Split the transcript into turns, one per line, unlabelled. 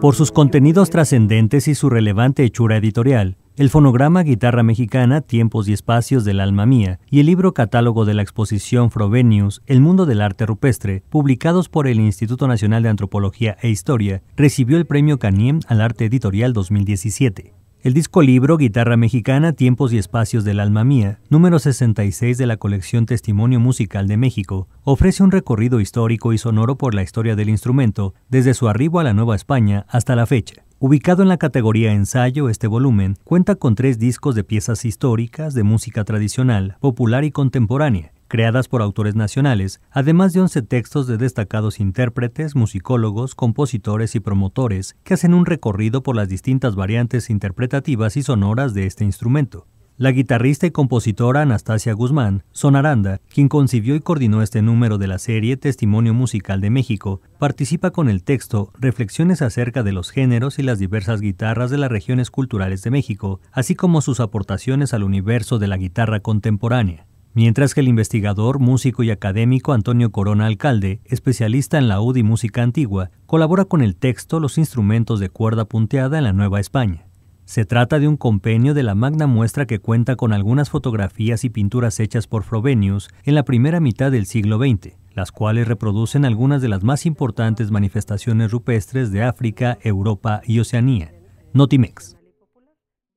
Por sus contenidos trascendentes y su relevante hechura editorial, el fonograma Guitarra Mexicana, Tiempos y Espacios del Alma Mía y el libro catálogo de la exposición Frobenius, El Mundo del Arte Rupestre, publicados por el Instituto Nacional de Antropología e Historia, recibió el premio Caniem al Arte Editorial 2017. El disco libro Guitarra Mexicana, Tiempos y Espacios del Alma Mía, número 66 de la colección Testimonio Musical de México, ofrece un recorrido histórico y sonoro por la historia del instrumento, desde su arribo a la Nueva España hasta la fecha. Ubicado en la categoría ensayo, este volumen cuenta con tres discos de piezas históricas de música tradicional, popular y contemporánea, creadas por autores nacionales, además de 11 textos de destacados intérpretes, musicólogos, compositores y promotores que hacen un recorrido por las distintas variantes interpretativas y sonoras de este instrumento. La guitarrista y compositora Anastasia Guzmán, Sonaranda, quien concibió y coordinó este número de la serie Testimonio Musical de México, participa con el texto Reflexiones acerca de los géneros y las diversas guitarras de las regiones culturales de México, así como sus aportaciones al universo de la guitarra contemporánea mientras que el investigador, músico y académico Antonio Corona Alcalde, especialista en la y música antigua, colabora con el texto Los instrumentos de cuerda punteada en la Nueva España. Se trata de un compendio de la magna muestra que cuenta con algunas fotografías y pinturas hechas por Frobenius en la primera mitad del siglo XX, las cuales reproducen algunas de las más importantes manifestaciones rupestres de África, Europa y Oceanía. Notimex.